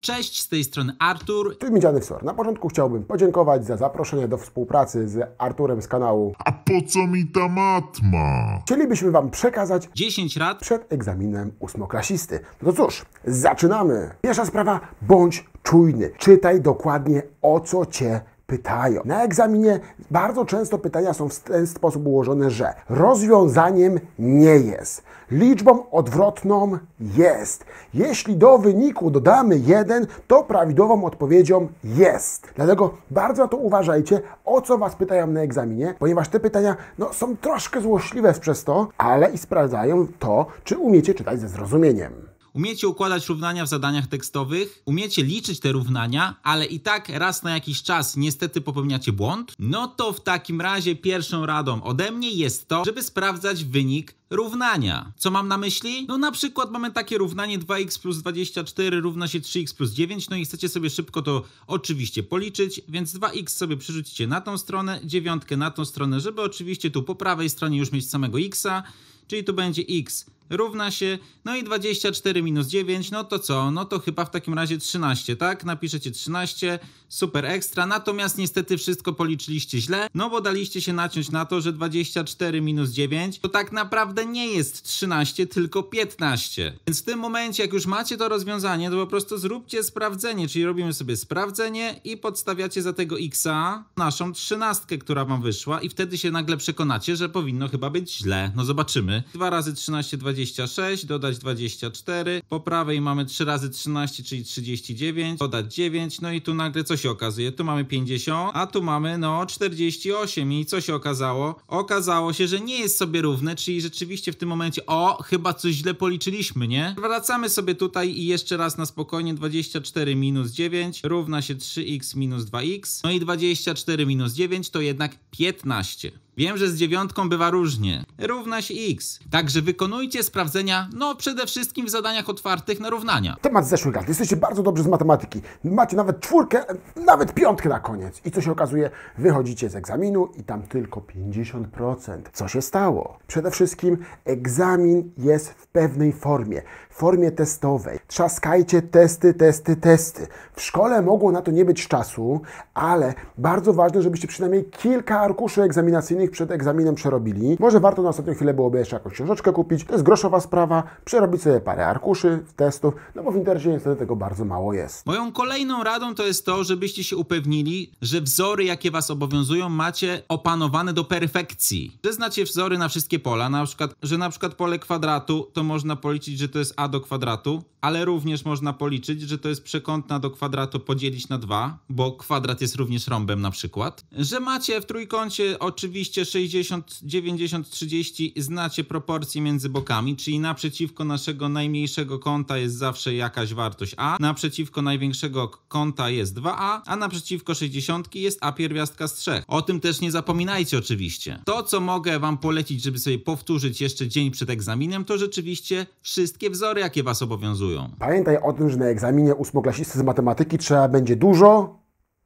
Cześć, z tej strony Artur. Ty Miedziany Sor. Na początku chciałbym podziękować za zaproszenie do współpracy z Arturem z kanału A po co mi ta matma? Chcielibyśmy Wam przekazać 10 rad przed egzaminem ósmoklasisty. No to cóż, zaczynamy. Pierwsza sprawa, bądź czujny. Czytaj dokładnie o co Cię pytają. Na egzaminie bardzo często pytania są w ten sposób ułożone, że rozwiązaniem nie jest, liczbą odwrotną jest. Jeśli do wyniku dodamy jeden, to prawidłową odpowiedzią jest. Dlatego bardzo to uważajcie, o co Was pytają na egzaminie, ponieważ te pytania no, są troszkę złośliwe przez to, ale i sprawdzają to, czy umiecie czytać ze zrozumieniem umiecie układać równania w zadaniach tekstowych, umiecie liczyć te równania, ale i tak raz na jakiś czas niestety popełniacie błąd, no to w takim razie pierwszą radą ode mnie jest to, żeby sprawdzać wynik równania. Co mam na myśli? No na przykład mamy takie równanie 2x plus 24 równa się 3x plus 9, no i chcecie sobie szybko to oczywiście policzyć, więc 2x sobie przerzucicie na tą stronę, dziewiątkę na tą stronę, żeby oczywiście tu po prawej stronie już mieć samego x'a, czyli tu będzie x równa się, no i 24 minus 9, no to co? No to chyba w takim razie 13, tak? Napiszecie 13, super ekstra, natomiast niestety wszystko policzyliście źle, no bo daliście się naciąć na to, że 24 minus 9 to tak naprawdę nie jest 13, tylko 15. Więc w tym momencie, jak już macie to rozwiązanie, to po prostu zróbcie sprawdzenie, czyli robimy sobie sprawdzenie i podstawiacie za tego x'a naszą trzynastkę, która wam wyszła i wtedy się nagle przekonacie, że powinno chyba być źle. No zobaczymy. 2 razy 13, 20 26, dodać 24, po prawej mamy 3 razy 13, czyli 39, dodać 9, no i tu nagle co się okazuje? Tu mamy 50, a tu mamy no 48 i co się okazało? Okazało się, że nie jest sobie równe, czyli rzeczywiście w tym momencie, o, chyba coś źle policzyliśmy, nie? Wracamy sobie tutaj i jeszcze raz na spokojnie 24 minus 9 równa się 3x minus 2x, no i 24 minus 9 to jednak 15. Wiem, że z dziewiątką bywa różnie. Równa się x. Także wykonujcie sprawdzenia, no przede wszystkim w zadaniach otwartych na równania. Temat zeszłych lat. Jesteście bardzo dobrzy z matematyki. Macie nawet czwórkę, nawet piątkę na koniec. I co się okazuje? Wychodzicie z egzaminu i tam tylko 50%. Co się stało? Przede wszystkim egzamin jest w pewnej formie. Formie testowej. Trzaskajcie testy, testy, testy. W szkole mogło na to nie być czasu, ale bardzo ważne, żebyście przynajmniej kilka arkuszy egzaminacyjnych ich przed egzaminem przerobili. Może warto na ostatnią chwilę byłoby jeszcze jakąś książeczkę kupić. To jest groszowa sprawa. Przerobić sobie parę arkuszy, testów, no bo w internecie niestety tego bardzo mało jest. Moją kolejną radą to jest to, żebyście się upewnili, że wzory, jakie was obowiązują, macie opanowane do perfekcji. Że znacie wzory na wszystkie pola, na przykład, że na przykład pole kwadratu to można policzyć, że to jest a do kwadratu, ale również można policzyć, że to jest przekątna do kwadratu podzielić na dwa, bo kwadrat jest również rąbem na przykład. Że macie w trójkącie oczywiście oczywiście 60, 90, 30 znacie proporcje między bokami, czyli naprzeciwko naszego najmniejszego kąta jest zawsze jakaś wartość a, naprzeciwko największego kąta jest 2a, a naprzeciwko 60 jest a pierwiastka z 3. O tym też nie zapominajcie oczywiście. To, co mogę wam polecić, żeby sobie powtórzyć jeszcze dzień przed egzaminem, to rzeczywiście wszystkie wzory, jakie was obowiązują. Pamiętaj o tym, że na egzaminie ósmoklasisty z matematyki trzeba będzie dużo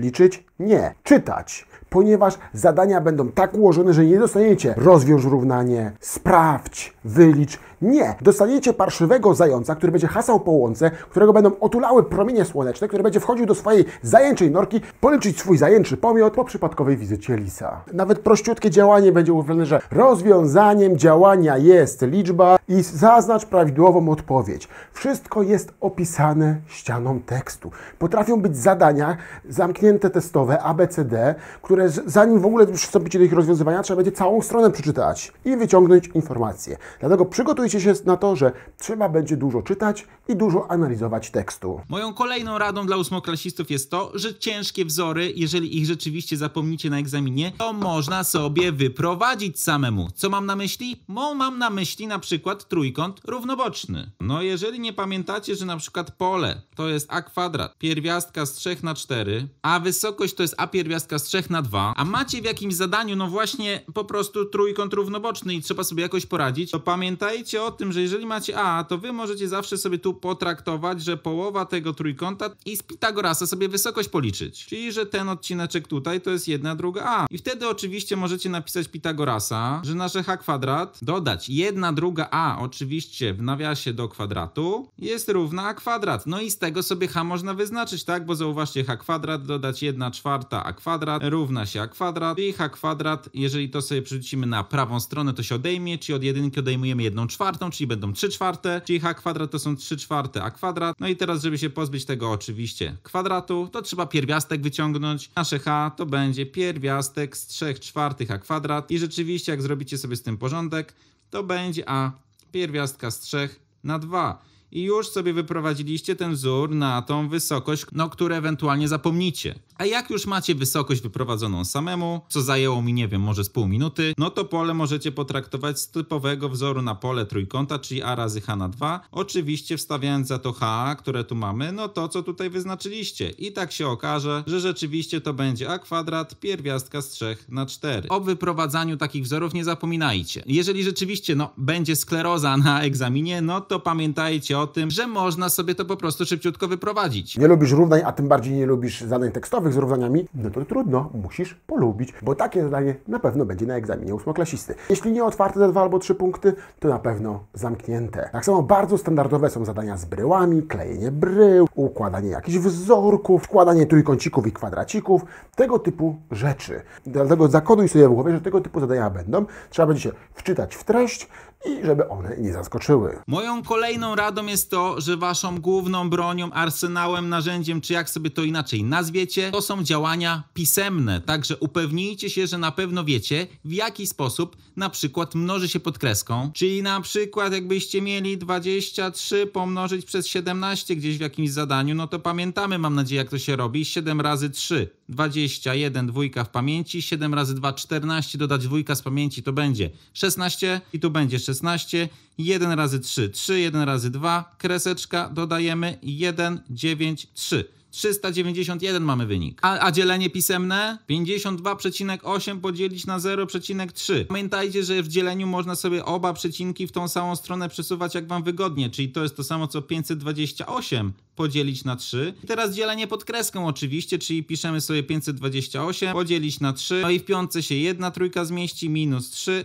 liczyć? Nie, czytać ponieważ zadania będą tak ułożone, że nie dostaniecie rozwiąż równanie, sprawdź, wylicz, nie. Dostaniecie parszywego zająca, który będzie hasał po łące, którego będą otulały promienie słoneczne, który będzie wchodził do swojej zajęczej norki, policzyć swój zajęczy pomiot po przypadkowej wizycie lisa. Nawet prościutkie działanie będzie uważane, że rozwiązaniem działania jest liczba i zaznacz prawidłową odpowiedź. Wszystko jest opisane ścianą tekstu. Potrafią być zadania zamknięte testowe ABCD, które zanim w ogóle przystąpicie do ich rozwiązywania, trzeba będzie całą stronę przeczytać i wyciągnąć informacje. Dlatego przygotujcie Przygotujcie się na to, że trzeba będzie dużo czytać i dużo analizować tekstu. Moją kolejną radą dla ósmoklasistów jest to, że ciężkie wzory, jeżeli ich rzeczywiście zapomnicie na egzaminie, to można sobie wyprowadzić samemu. Co mam na myśli? Mo, mam na myśli na przykład trójkąt równoboczny. No jeżeli nie pamiętacie, że na przykład pole to jest a kwadrat, pierwiastka z 3 na 4, a wysokość to jest a pierwiastka z 3 na 2, a macie w jakimś zadaniu, no właśnie po prostu trójkąt równoboczny i trzeba sobie jakoś poradzić, to pamiętajcie o o tym, że jeżeli macie A, to wy możecie zawsze sobie tu potraktować, że połowa tego trójkąta i z Pitagorasa sobie wysokość policzyć. Czyli, że ten odcineczek tutaj to jest jedna druga A. I wtedy oczywiście możecie napisać Pitagorasa, że nasze H kwadrat dodać jedna druga A oczywiście w nawiasie do kwadratu jest równa A kwadrat. No i z tego sobie H można wyznaczyć, tak? Bo zauważcie H kwadrat dodać jedna czwarta A kwadrat równa się A kwadrat i H kwadrat, jeżeli to sobie przerzucimy na prawą stronę, to się odejmie, czyli od jedynki odejmujemy jedną czwartą czwartą, czyli będą 3 czwarte, czyli h kwadrat to są 3 czwarte a kwadrat. No i teraz, żeby się pozbyć tego oczywiście kwadratu, to trzeba pierwiastek wyciągnąć. Nasze h to będzie pierwiastek z 3 czwartych a kwadrat i rzeczywiście jak zrobicie sobie z tym porządek, to będzie a pierwiastka z 3 na 2 i już sobie wyprowadziliście ten wzór na tą wysokość, no które ewentualnie zapomnicie. A jak już macie wysokość wyprowadzoną samemu, co zajęło mi, nie wiem, może z pół minuty, no to pole możecie potraktować z typowego wzoru na pole trójkąta, czyli A razy H na 2. Oczywiście wstawiając za to H, które tu mamy, no to co tutaj wyznaczyliście. I tak się okaże, że rzeczywiście to będzie A kwadrat pierwiastka z 3 na 4. O wyprowadzaniu takich wzorów nie zapominajcie. Jeżeli rzeczywiście, no, będzie skleroza na egzaminie, no to pamiętajcie o tym, że można sobie to po prostu szybciutko wyprowadzić. Nie lubisz równań, a tym bardziej nie lubisz zadań tekstowych z równaniami, no to trudno, musisz polubić, bo takie zadanie na pewno będzie na egzaminie ósmoklasisty. Jeśli nie otwarte za dwa albo trzy punkty, to na pewno zamknięte. Tak samo bardzo standardowe są zadania z bryłami, klejenie brył, układanie jakichś wzorków, wkładanie trójkącików i kwadracików, tego typu rzeczy. Dlatego zakoduj sobie w głowie, że tego typu zadania będą. Trzeba będzie się wczytać w treść, i żeby one nie zaskoczyły. Moją kolejną radą jest to, że waszą główną bronią, arsenałem, narzędziem, czy jak sobie to inaczej nazwiecie, to są działania pisemne. Także upewnijcie się, że na pewno wiecie, w jaki sposób na przykład mnoży się pod kreską. Czyli na przykład jakbyście mieli 23 pomnożyć przez 17 gdzieś w jakimś zadaniu, no to pamiętamy, mam nadzieję, jak to się robi. 7 razy 3, 21, dwójka w pamięci, 7 razy 2, 14, dodać dwójka z pamięci, to będzie 16 i tu będzie 16. 16, 1 razy 3, 3, 1 razy 2, kreseczka, dodajemy 1, 9, 3. 391 mamy wynik. A, a dzielenie pisemne? 52,8 podzielić na 0,3. Pamiętajcie, że w dzieleniu można sobie oba przecinki w tą samą stronę przesuwać jak Wam wygodnie, czyli to jest to samo co 528 podzielić na 3. I teraz dzielenie pod kreską oczywiście, czyli piszemy sobie 528 podzielić na 3. No i w piątce się jedna trójka zmieści, minus 3,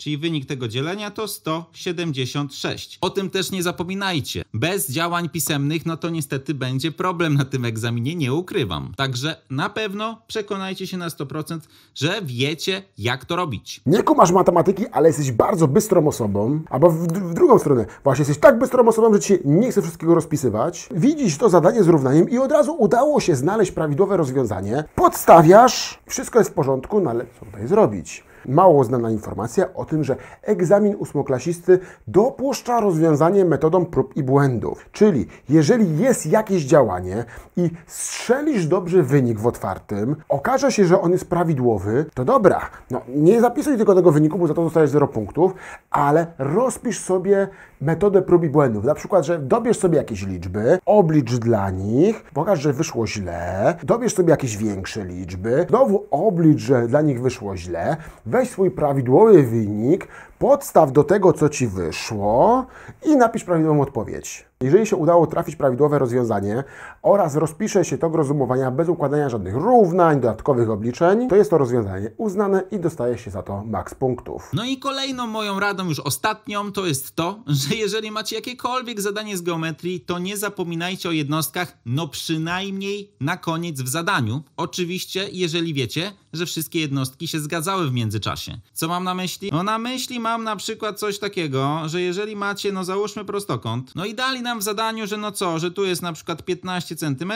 czyli wynik tego dzielenia to 176. O tym też nie zapominajcie. Bez działań pisemnych, no to niestety będzie problem na tym egzaminie, nie ukrywam. Także na pewno przekonajcie się na 100%, że wiecie, jak to robić. Nie kumasz matematyki, ale jesteś bardzo bystrą osobą, albo w, w drugą stronę, właśnie jesteś tak bystrą osobą, że ci nie chce wszystkiego rozpisywać. Widzisz to zadanie z równaniem i od razu udało się znaleźć prawidłowe rozwiązanie. Podstawiasz, wszystko jest w porządku, no ale co tutaj zrobić? mało znana informacja o tym, że egzamin ósmoklasisty dopuszcza rozwiązanie metodą prób i błędów. Czyli jeżeli jest jakieś działanie i strzelisz dobrze wynik w otwartym, okaże się, że on jest prawidłowy, to dobra, no nie zapisuj tylko tego wyniku, bo za to dostajesz 0 punktów, ale rozpisz sobie metodę prób i błędów. Na przykład, że dobierz sobie jakieś liczby, oblicz dla nich, pokaż, że wyszło źle, dobierz sobie jakieś większe liczby, znowu oblicz, że dla nich wyszło źle, Weź swój prawidłowy wynik, podstaw do tego, co Ci wyszło i napisz prawidłową odpowiedź. Jeżeli się udało trafić prawidłowe rozwiązanie oraz rozpisze się tok rozumowania bez układania żadnych równań, dodatkowych obliczeń, to jest to rozwiązanie uznane i dostaje się za to maks punktów. No i kolejną moją radą, już ostatnią, to jest to, że jeżeli macie jakiekolwiek zadanie z geometrii, to nie zapominajcie o jednostkach, no przynajmniej na koniec w zadaniu. Oczywiście, jeżeli wiecie, że wszystkie jednostki się zgadzały w międzyczasie. Co mam na myśli? No na myśli mam mam na przykład coś takiego, że jeżeli macie, no załóżmy prostokąt, no i dali nam w zadaniu, że no co, że tu jest na przykład 15 cm,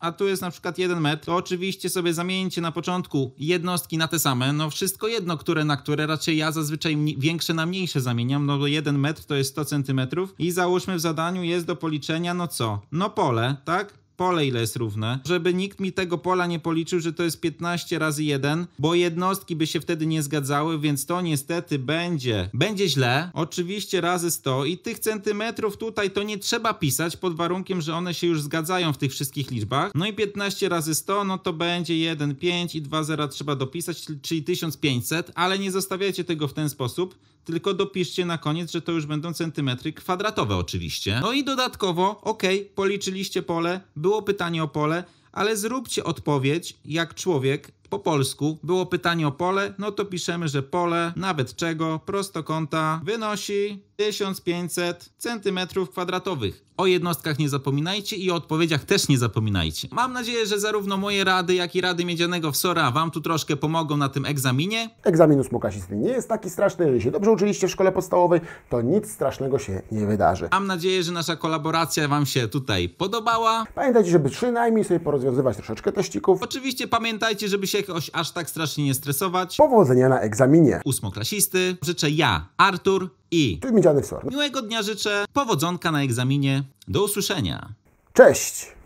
a tu jest na przykład 1 metr, to oczywiście sobie zamieńcie na początku jednostki na te same, no wszystko jedno, które na które, raczej ja zazwyczaj większe na mniejsze zamieniam, no bo 1 metr to jest 100 cm i załóżmy w zadaniu jest do policzenia, no co, no pole, tak? pole, ile jest równe, żeby nikt mi tego pola nie policzył, że to jest 15 razy 1, bo jednostki by się wtedy nie zgadzały, więc to niestety będzie, będzie źle. Oczywiście razy 100 i tych centymetrów tutaj to nie trzeba pisać pod warunkiem, że one się już zgadzają w tych wszystkich liczbach. No i 15 razy 100, no to będzie 1,5 i 2,0 zera trzeba dopisać, czyli 1500, ale nie zostawiajcie tego w ten sposób, tylko dopiszcie na koniec, że to już będą centymetry kwadratowe oczywiście. No i dodatkowo, ok, policzyliście pole, było pytanie o pole, ale zróbcie odpowiedź jak człowiek po polsku. Było pytanie o pole, no to piszemy, że pole, nawet czego, prostokąta, wynosi 1500 cm2. O jednostkach nie zapominajcie i o odpowiedziach też nie zapominajcie. Mam nadzieję, że zarówno moje rady, jak i rady Miedzianego Wsora Wam tu troszkę pomogą na tym egzaminie. Egzamin ósmoklasisty nie jest taki straszny. Jeżeli się dobrze uczyliście w szkole podstawowej, to nic strasznego się nie wydarzy. Mam nadzieję, że nasza kolaboracja Wam się tutaj podobała. Pamiętajcie, żeby przynajmniej sobie porozwiązywać troszeczkę teścików. Oczywiście pamiętajcie, żeby się jakoś aż tak strasznie nie stresować. Powodzenia na egzaminie. Ósmoklasisty życzę ja, Artur, i Miłego dnia życzę, powodzonka na egzaminie. Do usłyszenia. Cześć!